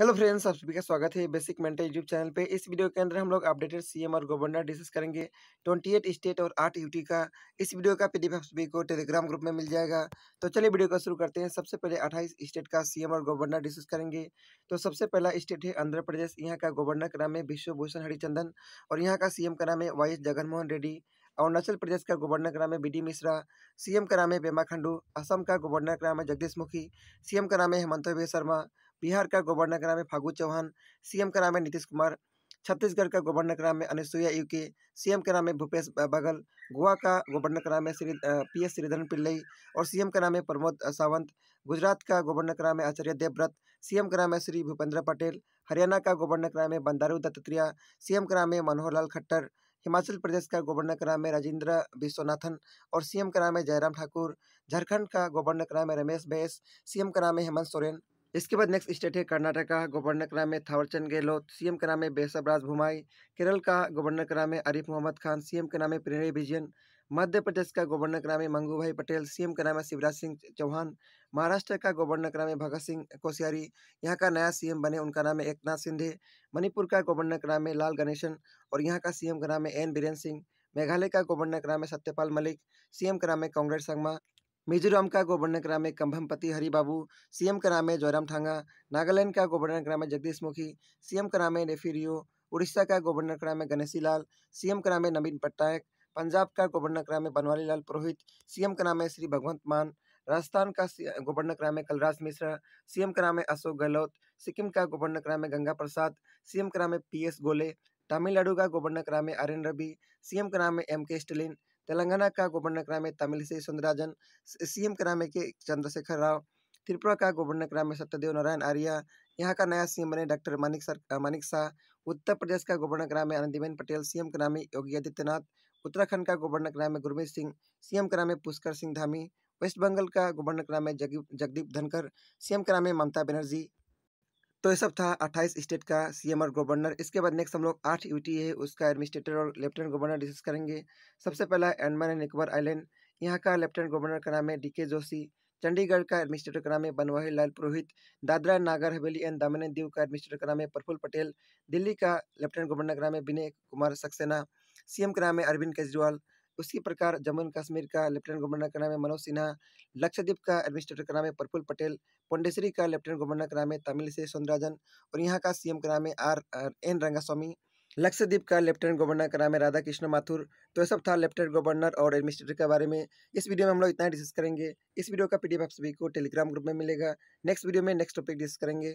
hello friends आप सभी का स्वागत है बेसिक मेंटल यूट्यूब चैनल पे इस वीडियो के अंदर हम लोग अपडेटेड सीएम और गवर्नर डिस्कस करेंगे ट्वेंटी एट स्टेट और आठ यूटी का इस वीडियो का पीडीएफ आप सभी को टेलीग्राम ग्रुप में मिल जाएगा तो चलिए वीडियो को शुरू करते हैं सबसे पहले अट्ठाईस स्टेट का सीएम और गवर्नर डिस्कस करेंगे तो सबसे पहला स्टेट है आंध्र प्रदेश यहाँ का गवर्नर का नाम है विश्वभूषण हरिचंदन और यहाँ का सीएम का नाम है वाई एस जगनमोहन रेड्डी अरुणाचल प्रदेश का गवर्नर का नाम है बी डी मिश्रा सीएम का नाम है पेमा खंडू असम का गवर्नर का नाम है जगदीश मुखी सीएम का नाम है हेमंत शर्मा बिहार का गवर्नर का नाम है फागू चौहान सीएम का नाम है नीतीश कुमार छत्तीसगढ़ का गवर्नर का नाम है अनुसुईया उके सी का नाम है भूपेश बघल गोवा का गवर्नर का नाम है श्री पी एस श्रीधरन पिल्लई और सीएम का नाम है प्रमोद सावंत गुजरात का गवर्नर का नाम है आचार्य देवव्रत सीएम का नाम है श्री भूपेंद्र पटेल हरियाणा का गवर्नर का नाम है बंदारू दत्तात्रेय सीएम का नाम है मनोहर लाल खट्टर हिमाचल प्रदेश का गवर्नर का नाम है राजेंद्र विश्वनाथन और सीएम का नाम है जयराम ठाकुर झारखंड का गवर्नर का नाम है रमेश बैस सीएम का नाम है हेमंत सोरेन इसके बाद नेक्स्ट स्टेट है कर्नाटक का गवर्नर का नाम है थावरचंद गहलोत सीएम का नाम है बेसब राज भुमाई केरल का गवर्नर का नाम है आरिफ मोहम्मद खान सीएम का नाम है प्रणय विजयन मध्य प्रदेश का गवर्नर का नाम है मंगू भाई पटेल सीएम का नाम है शिवराज सिंह चौहान महाराष्ट्र का गवर्नर का नाम है भगत सिंह कोश्यारी यहाँ का नया सीएम बने उनका नाम है एकनाथ सिंधे मणिपुर का गवर्नर का नाम है लाल गणेशन और यहाँ का सीएम का नाम है एन बीरेन सिंह मेघालय का गवर्नर का नाम है सत्यपाल मलिक सीएम का नाम है कांग्रेस संगमा मिजोरम का गवर्नर का नाम है कंभमपति हरिबाबू सीएम का नाम है जयराम ठांगा नागालैंड का गवर्नर का नाम है जगदीश मुखी सीएम का नाम है रेफीरियो उड़ीसा का गवर्नर का नाम है गणेशी लाल सीएम का नाम है नवीन पटनायक पंजाब का गवर्नर का नाम है बनवारी लाल पुरोहित सीएम का नाम है श्री भगवंत मान राजस्थान का गवर्नर का नाम है कलराज मिश्रा सीएम का नाम है अशोक गहलोत सिक्किम का गवर्नर का नाम है गंगा प्रसाद सीएम का नाम है पी एस गोले तमिलनाडु का गवर्नर का नाम है आर एन रवि सीएम का नाम है एम के स्टेलिन तेलंगाना का गवर्नर है तमिलसई सौंदराजन सीएम है के चंद्रशेखर राव त्रिपुरा का गवर्नर है सत्यदेव नारायण आर्या यहाँ का नया सीएम बने डॉक्टर मानिक सर मानिक शाह उत्तर प्रदेश का गवर्नर है आनंदीबेन पटेल सीएम का है योगी आदित्यनाथ उत्तराखंड का गवर्नर है गुरमीत सिंह सीएम है पुष्कर सिंह धामी वेस्ट बंगाल का गवर्नर है जगदीप धनकर सीएम का है ममता बनर्जी तो ये सब था अट्ठाईस स्टेट का सीएम और गवर्नर इसके बाद नेक्स्ट हम लोग आठ यूटी है उसका एडमिनिस्ट्रेटर और लेफ्टिनेंट गवर्नर डिस्कस करेंगे सबसे पहला एंडमान एंड निकोबार आइलैंड यहाँ का लेफ्टिनेंट गवर्नर का नाम है डी के जोशी चंडीगढ़ का एडमिनिस्ट्रेटर का नाम है बनवाही लाल पुरोहित दादरा नागर हवेली एंड दामन एंड दीव का एडमिनिस्ट्रेटर का नाम है प्रफुल पटेल दिल्ली का लेफ्टिनेंट गवर्नर का नाम है विनय कुमार सक्सेना सीएम का नाम है अरविंद केजरीवाल उसी प्रकार जम्मू एंड कश्मीर का लेफ्टिनेंट गवर्नर का नाम है मनोज सिन्हा लक्षद्वीप का एडमिनिस्ट्रेटर का नाम है प्रफुल पटेल पोंडेश्वरी का लेफ्टिनेंट गवर्नर का नाम है तमिल से सौंदराजन और यहाँ का सीएम का नाम है आर एन रंगास्वामी लक्षद्वीप का लेफ्टिनेंट गवर्नर का नाम है राधा कृष्ण माथुर तो यह सब था लेफ्टिनेंट गवर्नर और एडमिनिस्ट्रेटर के बारे में इस वीडियो में हम लोग इतना ही डिस्कस करेंगे इस वीडियो का पीडीएफ आप सभी को टेलीग्राम ग्रुप में मिलेगा नेक्स्ट वीडियो में नेक्स्ट टॉपिक डिस्कस करेंगे